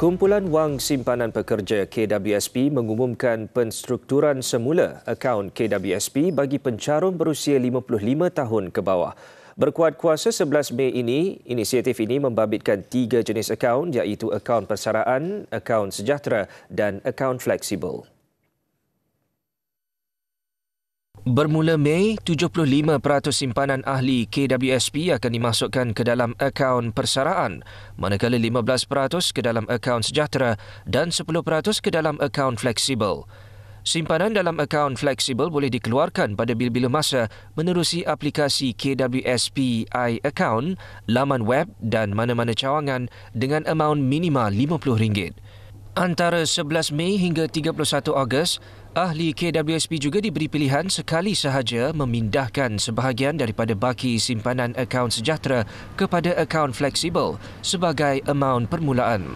Kumpulan Wang Simpanan Pekerja KWSP mengumumkan penstrukturan semula akaun KWSP bagi pencarum berusia 55 tahun ke bawah. Berkuat kuasa 11 Mei ini, inisiatif ini membabitkan tiga jenis akaun iaitu akaun persaraan, akaun sejahtera dan akaun fleksibel. Bermula Mei, 75% simpanan ahli KWSP akan dimasukkan ke dalam akaun persaraan, manakala 15% ke dalam akaun sejahtera dan 10% ke dalam akaun fleksibel. Simpanan dalam akaun fleksibel boleh dikeluarkan pada bila-bila masa menerusi aplikasi KWSP iAccount, laman web dan mana-mana cawangan dengan amount minima RM50. Antara 11 Mei hingga 31 Ogos, ahli KWSP juga diberi pilihan sekali sahaja memindahkan sebahagian daripada baki simpanan akaun sejahtera kepada akaun fleksibel sebagai amount permulaan.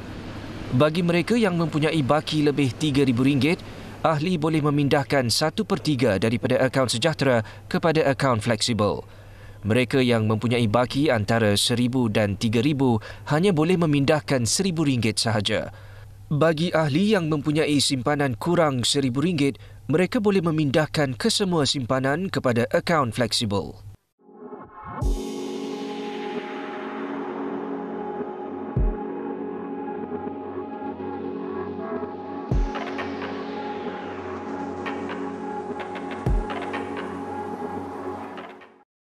Bagi mereka yang mempunyai baki lebih RM3,000, ahli boleh memindahkan 1 per 3 daripada akaun sejahtera kepada akaun fleksibel. Mereka yang mempunyai baki antara RM1,000 dan RM3,000 hanya boleh memindahkan RM1,000 sahaja. Bagi ahli yang mempunyai simpanan kurang RM1,000, mereka boleh memindahkan kesemua simpanan kepada akaun fleksibel.